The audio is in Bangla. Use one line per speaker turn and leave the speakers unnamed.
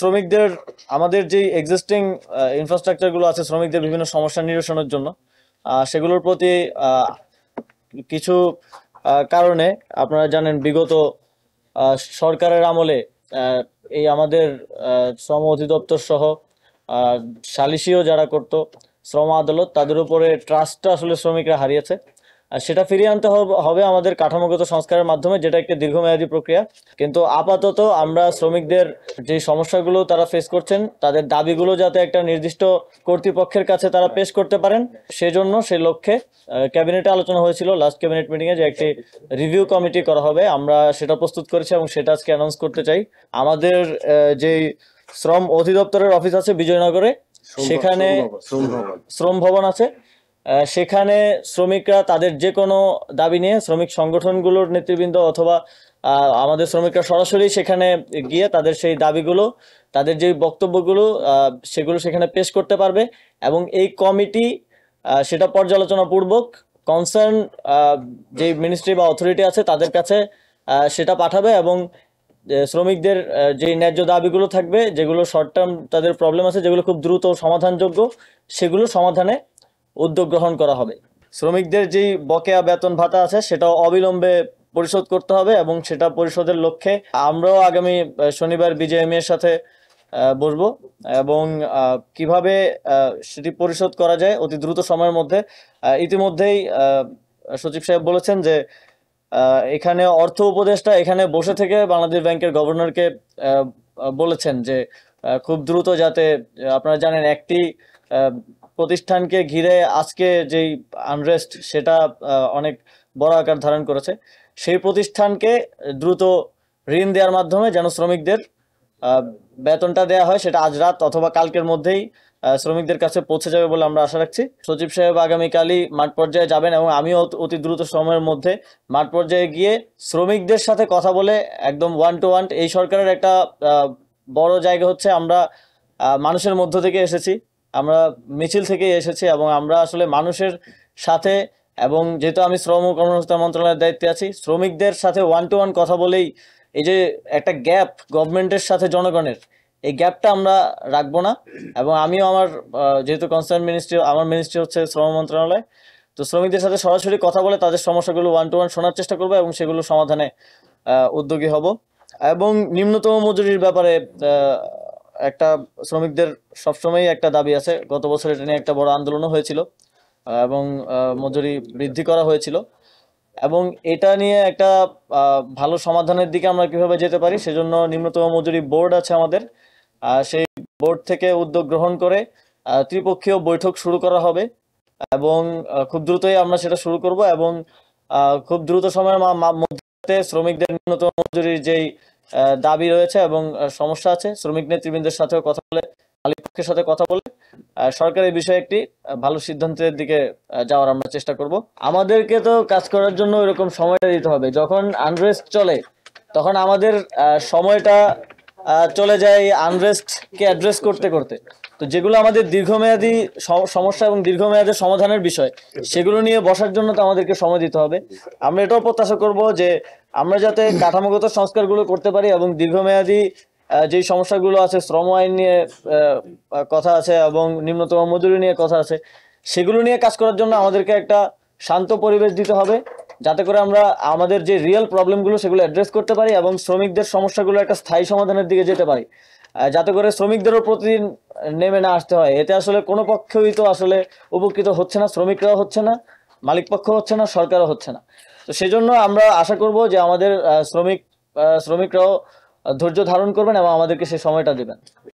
শ্রমিকদের আমাদের যে এক্সিস্টিং ইনফ্রাস্ট্রাকচারগুলো আছে শ্রমিকদের বিভিন্ন সমস্যা নিরসনের জন্য সেগুলোর প্রতি কিছু কারণে আপনারা জানেন বিগত সরকারের আমলে এই আমাদের শ্রম অধিদপ্তর সহ সালিশিও যারা করত শ্রম আদালত তাদের উপরে ট্রাস্টটা আসলে শ্রমিকরা হারিয়েছে আর সেটা ফিরিয়ে আনতে হবে আমাদের কাঠামোগত সংস্কারের মাধ্যমে যেটা একটি দীর্ঘমেয়াদী প্রক্রিয়া কিন্তু আপাতত আমরা শ্রমিকদের যে সমস্যাগুলো তারা ফেস করছেন তাদের দাবিগুলো যাতে একটা নির্দিষ্ট কর্তৃপক্ষের কাছে তারা পেশ করতে পারেন সেজন্য সেই লক্ষ্যে ক্যাবিনেটে আলোচনা হয়েছিল লাস্ট ক্যাবিনেট মিটিংয়ে যে একটি রিভিউ কমিটি করা হবে আমরা সেটা প্রস্তুত করেছি এবং সেটা আজকে অ্যানাউন্স করতে চাই আমাদের যে শ্রম অধিদপ্তরের অফিস আছে বিজয়নগরে সেখানে শ্রম ভবন আছে সেখানে শ্রমিকরা তাদের যে কোনো দাবি নিয়ে শ্রমিক সংগঠনগুলোর নেতৃবৃন্দ অথবা আমাদের শ্রমিকরা সরাসরি সেখানে গিয়ে তাদের সেই দাবিগুলো তাদের যে বক্তব্যগুলো সেগুলো সেখানে পেশ করতে পারবে এবং এই কমিটি সেটা পর্যালোচনা পূর্বক কনসার্ন যে মিনিস্ট্রি বা অথরিটি আছে তাদের কাছে সেটা পাঠাবে এবং শ্রমিকদের যে ন্যায্য দাবিগুলো থাকবে যেগুলো শর্ট টার্ম তাদের প্রবলেম আছে যেগুলো খুব দ্রুত সমাধানযোগ্য সেগুলো সমাধানে উদ্যোগ গ্রহণ করা হবে শ্রমিকদের যেই বকেয়া বেতন ভাতা আছে সেটাও অবিলম্বে পরিশোধ করতে হবে এবং সেটা পরিশোধের লক্ষ্যে আমরাও আগামী শনিবার বিজেএমএর এর সাথে বসবো এবং কিভাবে সেটি পরিশোধ করা যায় অতি দ্রুত সময়ের মধ্যে ইতিমধ্যেই সচিব সাহেব বলেছেন যে এখানে অর্থ উপদেষ্টা এখানে বসে থেকে বাংলাদেশ ব্যাংকের গভর্নরকে বলেছেন যে খুব দ্রুত যাতে আপনারা জানেন একটি প্রতিষ্ঠানকে ঘিরে আজকে যেই আনরেস্ট সেটা অনেক বড় আকার ধারণ করেছে সেই প্রতিষ্ঠানকে দ্রুত ঋণ দেওয়ার মাধ্যমে যেন শ্রমিকদের বেতনটা দেয়া হয় সেটা আজ রাত অথবা কালকের মধ্যেই শ্রমিকদের কাছে পৌঁছে যাবে বলে আমরা আশা রাখছি সচিব সাহেব আগামীকালই মাঠ পর্যায়ে যাবেন এবং আমিও অতি দ্রুত সময়ের মধ্যে মাঠ পর্যায়ে গিয়ে শ্রমিকদের সাথে কথা বলে একদম ওয়ান টু ওয়ান এই সরকারের একটা বড় জায়গা হচ্ছে আমরা মানুষের মধ্য থেকে এসেছি আমরা মিছিল থেকে এসেছি এবং আমরা আসলে মানুষের সাথে এবং যেহেতু আমি শ্রম ও কর্মসংস্থান মন্ত্রণালয়ের দায়িত্বে আছি শ্রমিকদের সাথে ওয়ান টু ওয়ান কথা বলেই এই যে একটা গ্যাপ গভর্নমেন্টের সাথে জনগণের এই গ্যাপটা আমরা রাখবো না এবং আমিও আমার যেহেতু কনসার্ন মিনিস্ট্রি আমার মিনিস্ট্রি হচ্ছে শ্রম মন্ত্রণালয় তো শ্রমিকদের সাথে সরাসরি কথা বলে তাদের সমস্যাগুলো ওয়ান টু ওয়ান শোনার চেষ্টা করবো এবং সেগুলো সমাধানে উদ্যোগী হব এবং নিম্নতম মজুরির ব্যাপারে একটা শ্রমিকদের সবসময়ই একটা দাবি আছে গত বছর এটা নিয়ে একটা বড় আন্দোলনও হয়েছিল এবং মজুরি বৃদ্ধি করা হয়েছিল এবং এটা নিয়ে একটা ভালো সমাধানের দিকে আমরা কিভাবে যেতে পারি সেজন্য নিম্নতম মজুরি বোর্ড আছে আমাদের সেই বোর্ড থেকে উদ্যোগ গ্রহণ করে ত্রিপক্ষীয় বৈঠক শুরু করা হবে এবং খুব দ্রুতই আমরা সেটা শুরু করব এবং খুব দ্রুত সময়ের মধ্যে শ্রমিকদের ন্যূনতম মজুরির যেই দাবি রয়েছে এবং সমস্যা আছে শ্রমিক নেতৃবৃন্দের সাথেও কথা বলে পক্ষের সাথে কথা বলে সরকারের বিষয়ে একটি ভালো সিদ্ধান্তের দিকে যাওয়ার আমরা চেষ্টা করব আমাদেরকে তো কাজ করার জন্য এরকম সময়টা দিতে হবে যখন আনরেস্ট চলে তখন আমাদের সময়টা চলে যায় আনরেস্টকে অ্যাড্রেস করতে করতে তো যেগুলো আমাদের দীর্ঘমেয়াদী সমস্যা এবং দীর্ঘমেয়াদী সমাধানের বিষয় সেগুলো নিয়ে বসার জন্য তো আমাদেরকে সময় দিতে হবে আমরা এটাও প্রত্যাশা করব যে আমরা যাতে কাঠামোগত সংস্কারগুলো করতে পারি এবং দীর্ঘমেয়াদী যে সমস্যাগুলো আছে শ্রম আইন নিয়ে কথা আছে এবং নিম্নতম মজুরি নিয়ে কথা আছে সেগুলো নিয়ে কাজ করার জন্য আমাদেরকে একটা শান্ত পরিবেশ দিতে হবে যাতে করে আমরা আমাদের যে রিয়েল প্রবলেমগুলো সেগুলো অ্যাড্রেস করতে পারি এবং শ্রমিকদের সমস্যাগুলো একটা স্থায়ী সমাধানের দিকে যেতে পারি যাতে করে শ্রমিকদেরও প্রতিদিন নেমে না আসতে হয় এতে আসলে কোনো পক্ষই তো আসলে উপকৃত হচ্ছে না শ্রমিকরাও হচ্ছে না মালিক পক্ষ হচ্ছে না সরকারও হচ্ছে না তো সেজন্য আমরা আশা করব যে আমাদের শ্রমিক শ্রমিকরাও ধৈর্য ধারণ করবেন এবং আমাদেরকে সেই সময়টা দেবেন